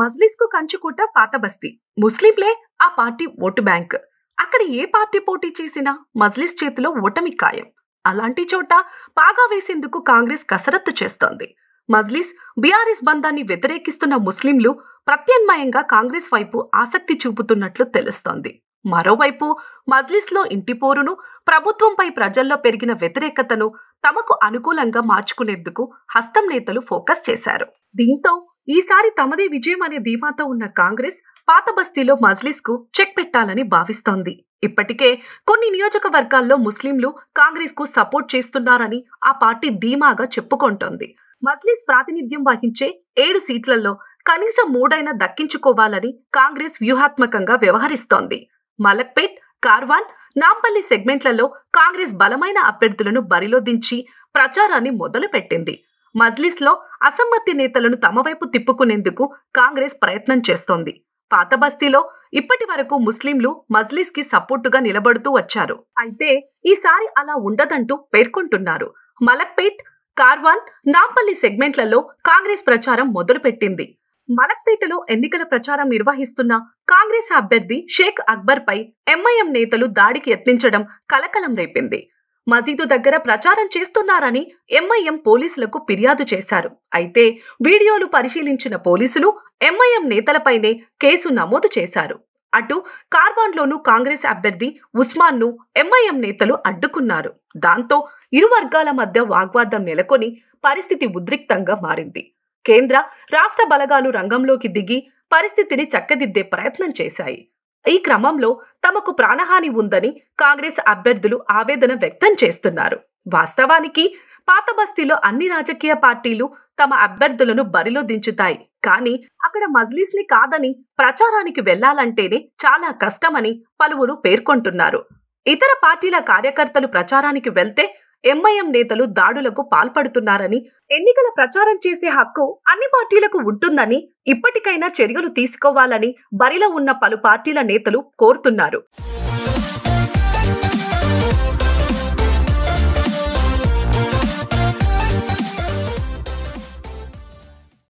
మజ్లిస్కు కంచుకోట పాత బస్తీ ముస్లింలే ఆ పార్టీ ఓటు బ్యాంక్ అక్కడ ఏ పార్టీ పోటీ చేసినా మజ్లిస్ చేతిలో ఓటమి ఖాయం అలాంటి చోట పాగా వేసేందుకు కాంగ్రెస్ కసరత్తు చేస్తోంది మజ్లిస్ బీఆర్ఎస్ బంధాన్ని వ్యతిరేకిస్తున్న ముస్లింలు ప్రత్యామ్నాయంగా కాంగ్రెస్ వైపు ఆసక్తి చూపుతున్నట్లు తెలుస్తోంది మరోవైపు మజ్లిస్లో ఇంటి పోరును ప్రభుత్వంపై ప్రజల్లో పెరిగిన వ్యతిరేకతను తమకు అనుకూలంగా మార్చుకునేందుకు హస్తం నేతలు ఫోకస్ చేశారు దీంతో ఈసారి తమదే విజయం అనే ధీమాతో ఉన్న కాంగ్రెస్ పాత బస్తీలో మజ్లిస్కు చెక్ పెట్టాలని భావిస్తోంది ఇప్పటికే కొన్ని నియోజకవర్గాల్లో ముస్లింలు కాంగ్రెస్కు సపోర్ట్ చేస్తున్నారని ఆ పార్టీ ధీమాగా చెప్పుకుంటోంది మజ్లిస్ ప్రాతినిధ్యం వహించే ఏడు సీట్లలో కనీసం మూడైనా దక్కించుకోవాలని కాంగ్రెస్ వ్యూహాత్మకంగా వ్యవహరిస్తోంది మలక్పేట్ కార్వాన్ నాంపల్లి సెగ్మెంట్లలో కాంగ్రెస్ బలమైన అభ్యర్థులను బరిలో దించి ప్రచారాన్ని మొదలుపెట్టింది మజ్లిస్లో అసమ్మతి నేతలను తమ వైపు తిప్పుకునేందుకు కాంగ్రెస్ ప్రయత్నం చేస్తోంది పాత బస్తీలో ఇప్పటి వరకు ముస్లింలు మజ్లిస్కి సపోర్టుగా నిలబడుతూ వచ్చారు అయితే ఈసారి అలా ఉండదంటూ పేర్కొంటున్నారు మలక్పేట్ కార్వాన్ నాంపల్లి సెగ్మెంట్లలో కాంగ్రెస్ ప్రచారం మొదలుపెట్టింది మలక్పేటలో ఎన్నికల ప్రచారం నిర్వహిస్తున్న కాంగ్రెస్ అభ్యర్థి షేక్ అక్బర్పై ఎంఐఎం నేతలు దాడికి యత్నించడం కలకలం రేపింది మజీదు దగ్గర ప్రచారం చేస్తున్నారని ఎంఐఎం పోలీసులకు ఫిర్యాదు చేశారు అయితే వీడియోలు పరిశీలించిన పోలీసులు ఎంఐఎం నేతలపైనే కేసు నమోదు చేశారు అటు కార్వాన్లోనూ కాంగ్రెస్ అభ్యర్థి ఉస్మాన్ను ఎంఐఎం నేతలు అడ్డుకున్నారు దాంతో ఇరు వర్గాల మధ్య వాగ్వాదం నెలకొని పరిస్థితి ఉద్రిక్తంగా మారింది కేంద్ర రాష్ట్ర బలగాలు రంగంలోకి దిగి పరిస్థితిని చక్కదిద్దే ప్రయత్నం చేశాయి ఈ క్రమంలో తమకు ప్రాణహాని ఉందని కాంగ్రెస్ అభ్యర్థులు ఆవేదన వ్యక్తం చేస్తున్నారు వాస్తవానికి పాత బస్తీలో అన్ని రాజకీయ పార్టీలు తమ అభ్యర్థులను బరిలో దించుతాయి కానీ అక్కడ మజ్లిస్ని కాదని ప్రచారానికి వెళ్లాలంటేనే చాలా కష్టమని పలువురు పేర్కొంటున్నారు ఇతర పార్టీల కార్యకర్తలు ప్రచారానికి వెళ్తే ఎంఐఎం నేతలు దాడులకు పాల్పడుతున్నారని ఎన్నికల ప్రచారం చేసే హక్కు అన్ని పార్టీలకు ఉంటుందని ఇప్పటికైనా చర్యలు తీసుకోవాలని బరిలో ఉన్న పలు పార్టీల నేతలు కోరుతున్నారు